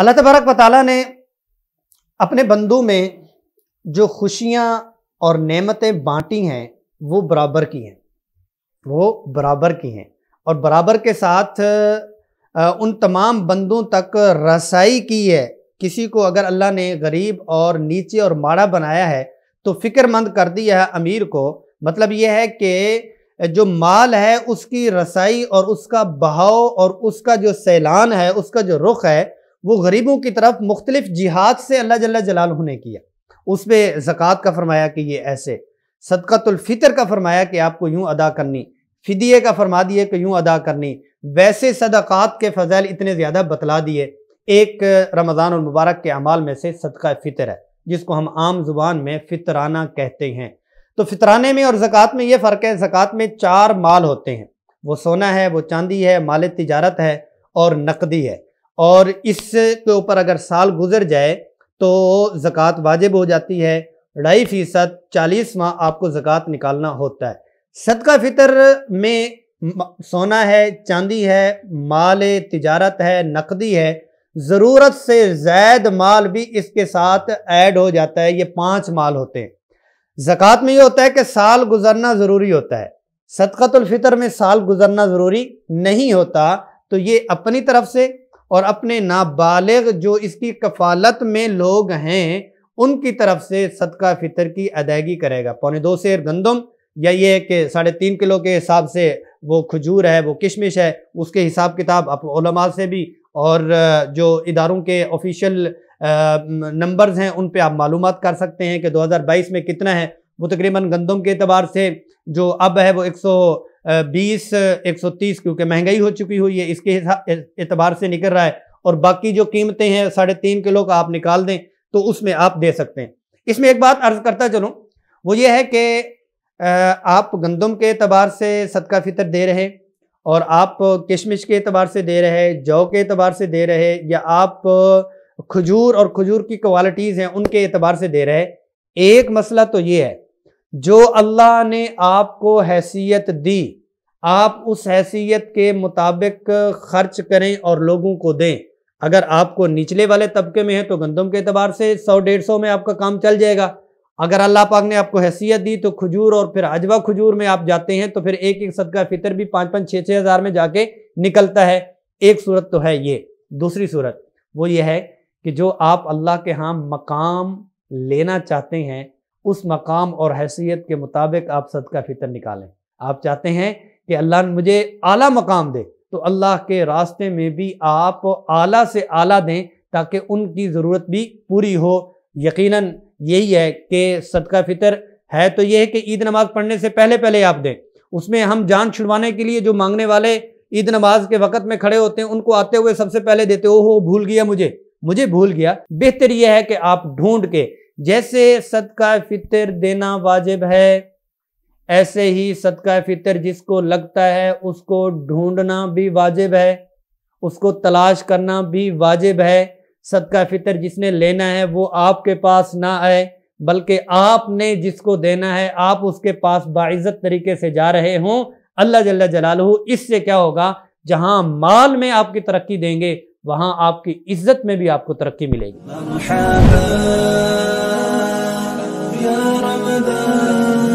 अल्लाह तबारक वाली ने अपने बंदों में जो खुशियाँ और नेमतें बांटी हैं वो बराबर की हैं वो बराबर की हैं और बराबर के साथ उन तमाम बंदों तक रसाई की है किसी को अगर अल्लाह ने गरीब और नीचे और माड़ा बनाया है तो फ़िक्रमंद कर दिया है अमीर को मतलब यह है कि जो माल है उसकी रसाई और उसका बहाव और उसका जो सैलान है उसका जो रुख है वो गरीबों की तरफ मुख्तलिफ जिहाद से अल्लाह जल्ला जलाल ने किया उस पर ज़क़़त का फरमाया कि ये ऐसे सदक़तुल्फ़ितर का फरमाया कि आपको यूँ अदा करनी फिदिये का फरमा दिए कि यूँ अदा करनी वैसे सदक़ात के फ़जाइल इतने ज़्यादा बतला दिए एक रमज़ान और मुबारक के अमाल में से सदका फ़ितर है जिसको हम आम ज़ुबान में फितराना कहते हैं तो फितराने में और ज़क़़त में ये फ़र्क है ज़क़़त में चार माल होते हैं वो सोना है वो चांदी है माल तजारत है और नकदी है और इसके ऊपर अगर साल गुजर जाए तो ज़क़़त वाजिब हो जाती है ढाई फ़ीसद चालीस माह आपको ज़क़़त निकालना होता है सदका फितर में सोना है चांदी है माल तजारत है नकदी है ज़रूरत से ज़ायद माल भी इसके साथ ऐड हो जाता है ये पांच माल होते हैं ज़क़़त में ये होता है कि साल गुजरना ज़रूरी होता है सदकतुल्फ़ितर में साल गुजरना ज़रूरी नहीं होता तो ये अपनी तरफ से और अपने नाबालिग जो इसकी कफालत में लोग हैं उनकी तरफ से सदका फितर की अदायगी करेगा पौने दो शेर गंदम या ये कि साढ़े तीन किलो के हिसाब से वो खजूर है वो किशमिश है उसके हिसाब किताब अपलमा से भी और जो इदारों के ऑफिशियल नंबर्स हैं उन पे आप मालूम कर सकते हैं कि 2022 में कितना है वो तकरीबन गंदम के अतबार से जो अब है वो एक सौ बीस एक सौ तीस क्योंकि महंगाई हो चुकी हुई है इसके एतबार से निकल रहा है और बाकी जो कीमतें हैं साढ़े तीन किलो का आप निकाल दें तो उसमें आप दे सकते हैं इसमें एक बात अर्ज करता चलूँ वो ये है कि आप गंदम के एतबार से सदका फितर दे रहे और आप किशमिश के एतबार से दे रहे जौ के एतबार से दे रहे या आप खजूर और खजूर की क्वालिटीज़ हैं उनके एतबार से दे रहे एक मसला तो ये है जो अल्लाह ने आपको हैसियत दी आप उस हैसियत के मुताबिक खर्च करें और लोगों को दें अगर आपको निचले वाले तबके में है तो गंदम के अतबार से सौ डेढ़ सौ में आपका काम चल जाएगा अगर अल्लाह पाक ने आपको हैसियत दी तो खजूर और फिर अजवा खजूर में आप जाते हैं तो फिर एक एक सदका फितर भी पाँच पाँच छः छः हज़ार में जाके निकलता है एक सूरत तो है ये दूसरी सूरत वो ये है कि जो आप अल्लाह के यहाँ मकाम लेना चाहते हैं उस मकाम और हैसियत के मुताबिक आप सदका फितर निकालें आप चाहते हैं कि अल्लाह ने मुझे आला मकाम दे तो अल्लाह के रास्ते में भी आप आला से आला दें ताकि उनकी ज़रूरत भी पूरी हो यकीनन यही है कि सदका फितर है तो यह है कि ईद नमाज पढ़ने से पहले पहले आप दें उसमें हम जान छुड़वाने के लिए जो मांगने वाले ईद नमाज के वक़्त में खड़े होते हैं उनको आते हुए सबसे पहले देते हो भूल गया मुझे मुझे भूल गया बेहतर यह है कि आप ढूंढ के जैसे सदका फितर देना वाजिब है ऐसे ही सदका फितर जिसको लगता है उसको ढूंढना भी वाजिब है उसको तलाश करना भी वाजिब है सदका फितर जिसने लेना है वो आपके पास ना आए बल्कि आपने जिसको देना है आप उसके पास बाइज़त तरीके से जा रहे हों अल्लाह जल्ला जलालहू इससे क्या होगा जहां माल में आपकी तरक्की देंगे वहां आपकी इज्जत में भी आपको तरक्की मिलेगी